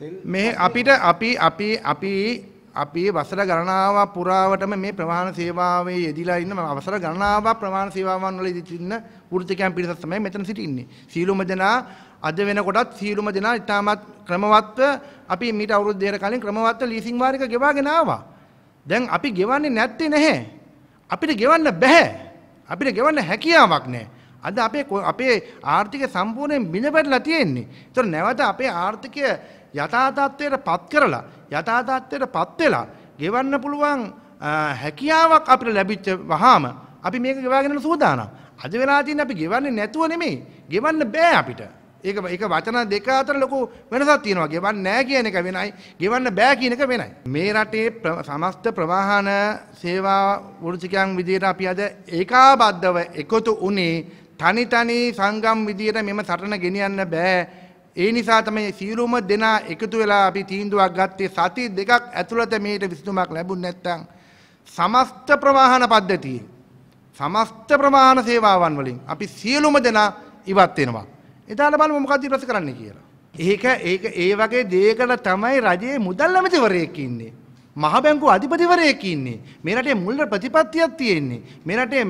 මේ අපිට අපි අපි අපි අපේ වසර ගණනාව පුරාවටම මේ ප්‍රවාහන සේවාවේ යෙදිලා ඉන්න අවසර ගණනාව ප්‍රවාහන සේවාවන් වල ඉන්න වෘත්තිකයන් පිරිසක් තමයි මෙතන සිටින්නේ. සීලුම දෙනා අද වෙනකොටත් සීලුම දෙනා ඉතාමත් ක්‍රමවත්ව අපි මීට අවුරුදු දෙකකට කලින් ක්‍රමවත්ව ලීසින් වාරික ගෙවාගෙන ආවා. දැන් අපි ගෙවන්නේ නැත්තේ නැහැ. අපිට ගෙවන්න බෑ. අපිට ගෙවන්න හැකියාවක් නැහැ. අද අපේ අපේ ආර්ථික සම්පූර්ණයෙන් මිලබැටලා තියෙන්නේ. ඒතර නැවත අපේ ආර්ථිකය යථා තත්ත්වයට පත් කරලා යථා තත්ත්වයට පත් වෙලා ගෙවන්න පුළුවන් හැකියාවක් අපිට ලැබිච්ච වහාම අපි මේක ගෙවාගෙන සූදානම්. අද වෙලා තියෙන අපි ගෙවන්නේ නැතුව නෙමෙයි. ගෙවන්න බෑ අපිට. ඒක ඒක වචන දෙක අතර ලොකු වෙනසක් තියෙනවා. ගෙවන්න නෑ කියන එක වෙනයි, ගෙවන්න බෑ කියන එක වෙනයි. මේ රටේ සමස්ත ප්‍රවාහන සේවා වෘත්තිකයන් විදිහට අපි අද ඒකාබද්ධව එකතු වුණේ තනි තනී සංගම් විදියට මෙම සටන ගෙනියන්න බෑ ඒ නිසා තමයි සියලුම දෙනා එකතු වෙලා අපි තීන්දුවක් ගත්තේ සති දෙකක් ඇතුළත මේට විසඳුමක් ලැබුණ නැත්නම් සමස්ත ප්‍රවාහන පද්ධතියේ සමස්ත ප්‍රමාණ සේවාවන් වලින් අපි සියලුම දෙනා ඉවත් වෙනවා. එදාට බලමු මොකක්ද ඉරස කරන්න කියලා. ඒක ඒක ඒ වගේ දේකට තමයි රජයේ මුදල් ඇමතිවරයෙක් ඉන්නේ. මහබැංකු අධිපතිවරයෙක් ඉන්නේ. මේ රටේ මුල් ප්‍රතිපත්තියක් තියෙන්නේ. මේ රටේ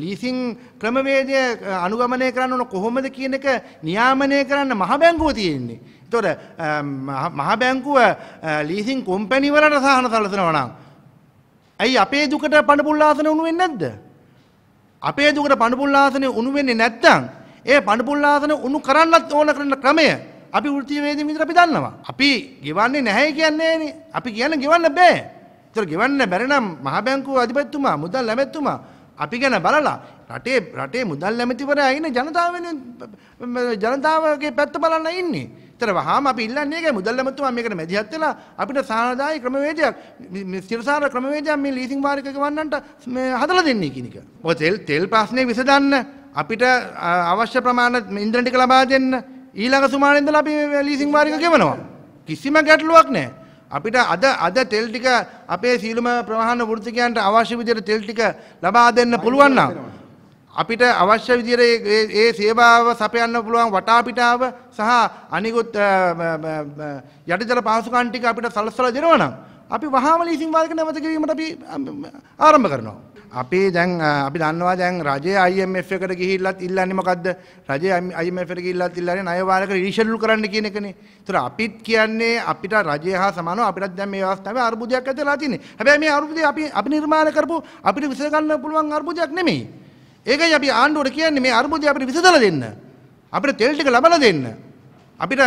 ලීසින් ක්‍රමවේදය අනුගමනය කරන්න ඕන කොහොමද කියන එක නියාමනය කරන්න මහබැංකුව තියෙන්නේ. එතකොට මහබැංකුව ලීසින් කොම්පැනි වලට සහන සැලසෙනවා නම් ඇයි අපේ දුකට පඬපුල්ලාසන උණු වෙන්නේ නැද්ද? අපේ දුකට පඬපුල්ලාසන උණු වෙන්නේ නැත්නම් ඒ පඬපුල්ලාසන උණු කරන්නත් ඕන කරන ක්‍රමය අපි ෘතිවේද මිතර අපි දන්නවා. අපි ගෙවන්නේ නැහැ කියන්නේ අපි කියන්න ගෙවන්න බෑ. ඒතර ගෙවන්න බැරිනම් මහ බැංකුව අධිපතිතුමා මුදල් ලැබෙතුමා අපි ගැන බලලා රටේ රටේ මුදල් ලැබෙතිවරයා ඉන්නේ ජනතාව ජනතාවගේ පැත්ත බලන්න ඉන්නේ. ඒතර වහාම අපි ඉල්ලන්නේ ඒකයි මුදල් ලැබෙතුමා මේකට මැදිහත් වෙලා අපිට සානදායි ක්‍රමවේදයක් ස්ථිරසාර ක්‍රමවේදයක් මේ ලීසින් වාරික ගවන්නන්ට මේ හදලා දෙන්නේ කියන එක. ඔය තෙල් තෙල් ප්‍රශ්නේ විසඳන්න අපිට අවශ්‍ය ප්‍රමාණය ඉන්ධන ටික ලබා දෙන්න ඊළඟ සුමානේ ඉඳලා අපි ලීසින් වාරික ගෙවනවා. කිසිම ගැටලුවක් නැහැ. අපිට අද අද තෙල් ටික අපේ සීලම ප්‍රවාහන වෘත්තිකයන්ට අවශ්‍ය විදිහට තෙල් ටික ලබා දෙන්න පුළුවන් නම් අපිට අවශ්‍ය විදිහට ඒ සේවාව සපයන්න පුළුවන් වටාපිටාව සහ අනිකුත් යටිදල පහසුකම් ටික අපිට සලස්සලා දෙනවා නම් අපි වහාම ලීසින් වාරික නැවත ගෙවීමට අපි ආරම්භ කරනවා. අපේ දැන් අපි දන්නවා දැන් රජය IMF එකට ගිහිල්ලත් ඉල්ලන්නේ මොකද්ද? රජය IMF එකට ගිහිල්ලත් ඉල්ලන්නේ ණය වාරයකට රිෂෙඩියුල් කරන්න කියන එකනේ. ඒතර අපිත් කියන්නේ අපිට රජය හා සමානව අපිටත් දැන් මේ අවස්ථාවේ අර්බුදයක් ඇතිලා තියෙන්නේ. හැබැයි මේ අර්බුදය අපි අපි නිර්මාණය කරපු අපිට විසඳ ගන්න පුළුවන් අර්බුදයක් නෙමෙයි. ඒකයි අපි ආණ්ඩුවට කියන්නේ මේ අර්බුදය අපිට විසඳලා දෙන්න. අපිට තෙල් ටික ලබලා දෙන්න. අපිට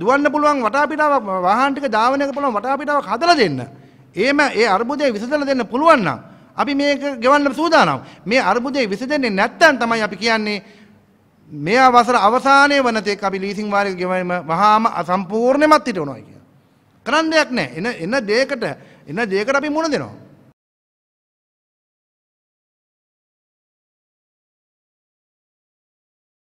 දුවන්න පුළුවන් වටාපිටාවක් වාහන ටික දාවන එක පුළුවන් වටාපිටාවක් හදලා දෙන්න. එහෙම ඒ අර්බුදය විසඳලා දෙන්න පුළුවන් නම් අපි මේක ගෙවන්න සූදානම්. මේ අර්බුදේ විසඳෙන්නේ නැත්තම් තමයි අපි කියන්නේ මේ අවසර අවසානයේ වනතෙක් අපි ලීසින් වාරික ගෙවීම වහාම අසම්පූර්ණමත් හිටවනවා කියලා. කරන්න දෙයක් නැහැ. එන එන දෙයකට එන දෙයකට අපි මුණ දෙනවා.